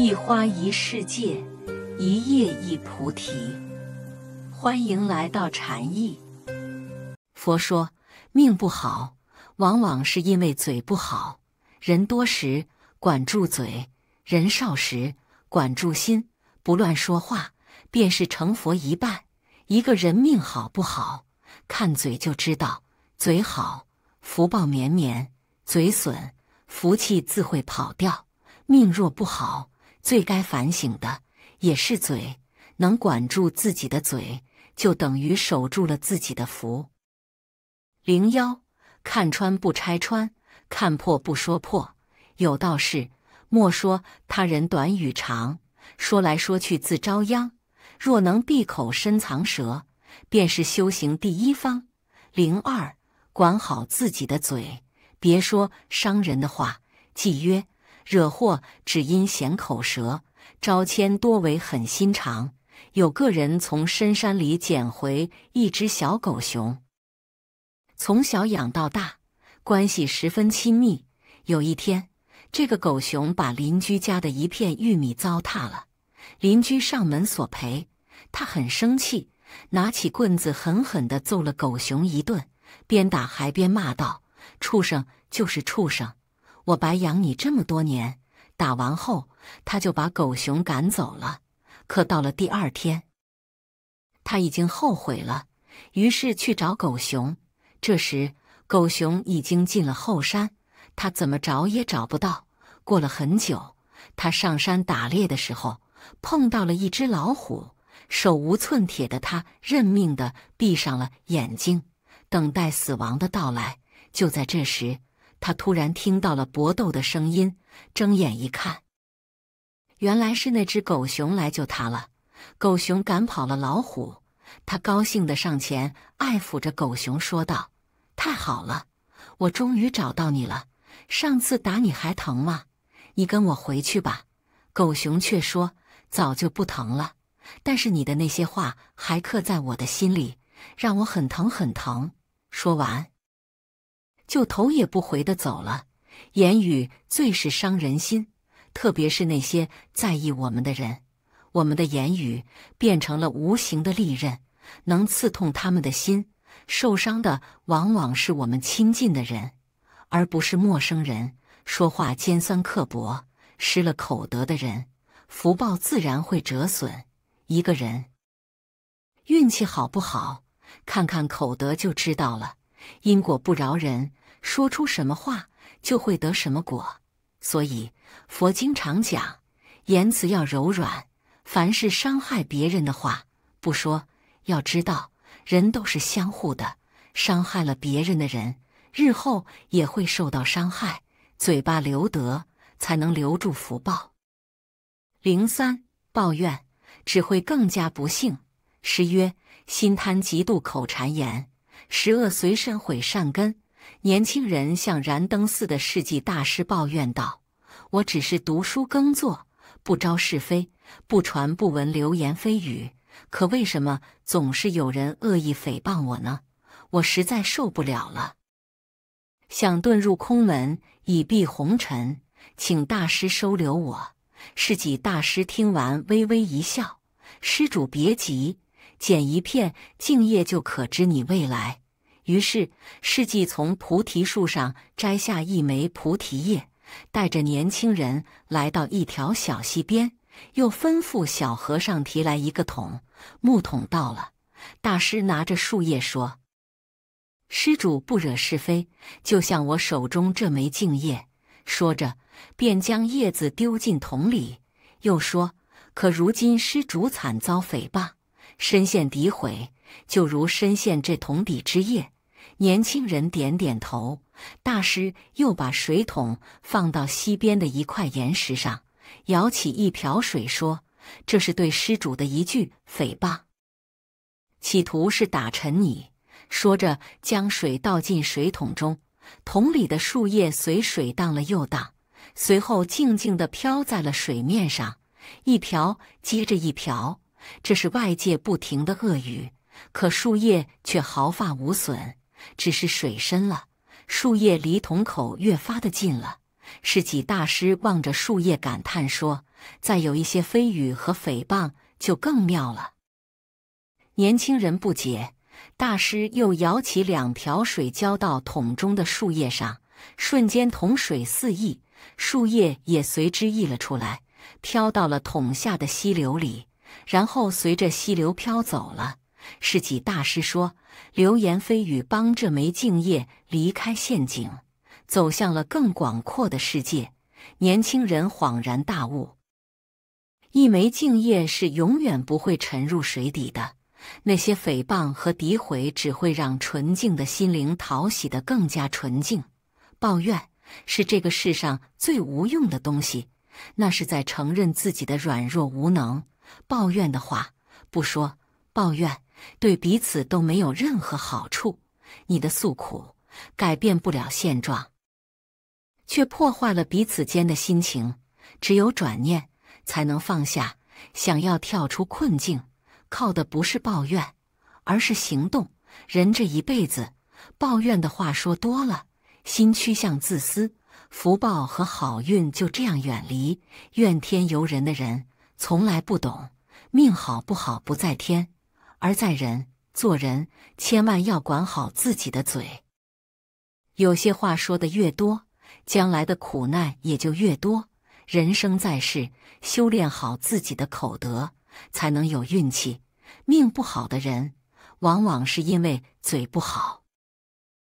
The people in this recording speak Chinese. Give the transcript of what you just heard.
一花一世界，一叶一菩提。欢迎来到禅意。佛说，命不好，往往是因为嘴不好。人多时管住嘴，人少时管住心，不乱说话，便是成佛一半。一个人命好不好，看嘴就知道。嘴好，福报绵绵；嘴损，福气自会跑掉。命若不好。最该反省的也是嘴，能管住自己的嘴，就等于守住了自己的福。零幺，看穿不拆穿，看破不说破。有道是：莫说他人短与长，说来说去自招殃。若能闭口深藏舌，便是修行第一方。零二，管好自己的嘴，别说伤人的话。契曰。惹祸只因嫌口舌，招愆多为狠心肠。有个人从深山里捡回一只小狗熊，从小养到大，关系十分亲密。有一天，这个狗熊把邻居家的一片玉米糟蹋了，邻居上门索赔，他很生气，拿起棍子狠狠地揍了狗熊一顿，边打还边骂道：“畜生就是畜生。”我白养你这么多年，打完后他就把狗熊赶走了。可到了第二天，他已经后悔了，于是去找狗熊。这时狗熊已经进了后山，他怎么找也找不到。过了很久，他上山打猎的时候碰到了一只老虎，手无寸铁的他认命的闭上了眼睛，等待死亡的到来。就在这时。他突然听到了搏斗的声音，睁眼一看，原来是那只狗熊来救他了。狗熊赶跑了老虎，他高兴地上前爱抚着狗熊，说道：“太好了，我终于找到你了。上次打你还疼吗？你跟我回去吧。”狗熊却说：“早就不疼了，但是你的那些话还刻在我的心里，让我很疼很疼。”说完。就头也不回的走了，言语最是伤人心，特别是那些在意我们的人。我们的言语变成了无形的利刃，能刺痛他们的心。受伤的往往是我们亲近的人，而不是陌生人。说话尖酸刻薄、失了口德的人，福报自然会折损。一个人运气好不好，看看口德就知道了。因果不饶人，说出什么话就会得什么果。所以佛经常讲，言辞要柔软，凡是伤害别人的话不说。要知道，人都是相互的，伤害了别人的人，日后也会受到伤害。嘴巴留德，才能留住福报。零三抱怨只会更加不幸。诗曰：心贪嫉妒，口谗言。十恶随身毁善根。年轻人向燃灯寺的世纪大师抱怨道：“我只是读书耕作，不招是非，不传不闻流言蜚语，可为什么总是有人恶意诽谤我呢？我实在受不了了，想遁入空门以避红尘，请大师收留我。”世纪大师听完，微微一笑：“施主别急。”捡一片净叶就可知你未来。于是，世纪从菩提树上摘下一枚菩提叶，带着年轻人来到一条小溪边，又吩咐小和尚提来一个桶。木桶到了，大师拿着树叶说：“施主不惹是非，就像我手中这枚净叶。”说着，便将叶子丢进桶里，又说：“可如今施主惨遭诽谤。”深陷诋毁，就如深陷这桶底之夜。年轻人点点头。大师又把水桶放到溪边的一块岩石上，舀起一瓢水，说：“这是对施主的一句诽谤，企图是打沉你。”说着，将水倒进水桶中，桶里的树叶随水荡了又荡，随后静静地飘在了水面上，一瓢接着一瓢。这是外界不停的恶语，可树叶却毫发无损，只是水深了，树叶离桶口越发的近了。是几大师望着树叶感叹说：“再有一些蜚语和诽谤，就更妙了。”年轻人不解，大师又舀起两条水浇到桶中的树叶上，瞬间桶水四溢，树叶也随之溢了出来，飘到了桶下的溪流里。然后随着溪流飘走了。是几大师说：“流言蜚语帮这枚敬叶离开陷阱，走向了更广阔的世界。”年轻人恍然大悟：一枚敬叶是永远不会沉入水底的。那些诽谤和诋毁只会让纯净的心灵淘洗得更加纯净。抱怨是这个世上最无用的东西，那是在承认自己的软弱无能。抱怨的话不说，抱怨对彼此都没有任何好处。你的诉苦改变不了现状，却破坏了彼此间的心情。只有转念才能放下。想要跳出困境，靠的不是抱怨，而是行动。人这一辈子，抱怨的话说多了，心趋向自私，福报和好运就这样远离。怨天尤人的人。从来不懂，命好不好不在天，而在人。做人千万要管好自己的嘴，有些话说的越多，将来的苦难也就越多。人生在世，修炼好自己的口德，才能有运气。命不好的人，往往是因为嘴不好。